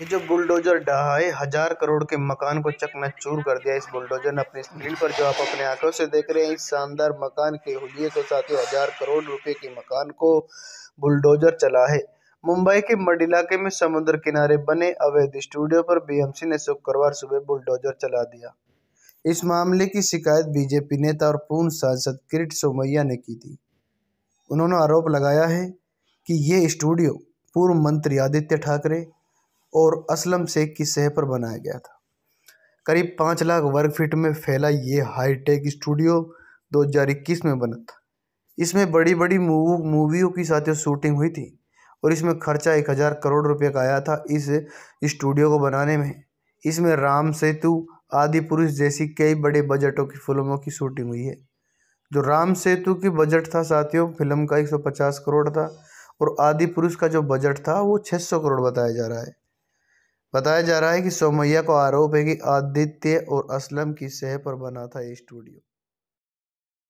ये जो बुलडोजर है हजार करोड़ के मकान को चकनाचूर कर दिया इस बुलडोजर ने अपनी स्क्रीन पर जो आप अपने आंखों से देख रहे हैं इस शानदार मकान के हुए को साथ ही हजार करोड़ रुपए के मकान को बुलडोजर चला है मुंबई के मड इलाके में समुद्र किनारे बने अवैध स्टूडियो पर बीएमसी ने शुक्रवार सुबह बुलडोजर चला दिया इस मामले की शिकायत बीजेपी नेता और पूर्ण सांसद किरट सोमैया ने की थी उन्होंने आरोप लगाया है कि ये स्टूडियो पूर्व मंत्री आदित्य ठाकरे और असलम शेख की सह पर बनाया गया था करीब पाँच लाख वर्ग फीट में फैला ये हाईटेक स्टूडियो 2021 में बना था इसमें बड़ी बड़ी मूवियों की साथ शूटिंग हुई थी और इसमें खर्चा एक हज़ार करोड़ रुपये का आया था इस स्टूडियो को बनाने में इसमें राम सेतु आदि पुरुष जैसी कई बड़े बजटों की फिल्मों की शूटिंग हुई है जो राम सेतु की बजट था साथियों फिल्म का 150 करोड़ था और आदि पुरुष का जो बजट था वो 600 करोड़ बताया जा रहा है बताया जा रहा है कि सोमैया को आरोप है कि आदित्य और असलम की सह पर बना था ये स्टूडियो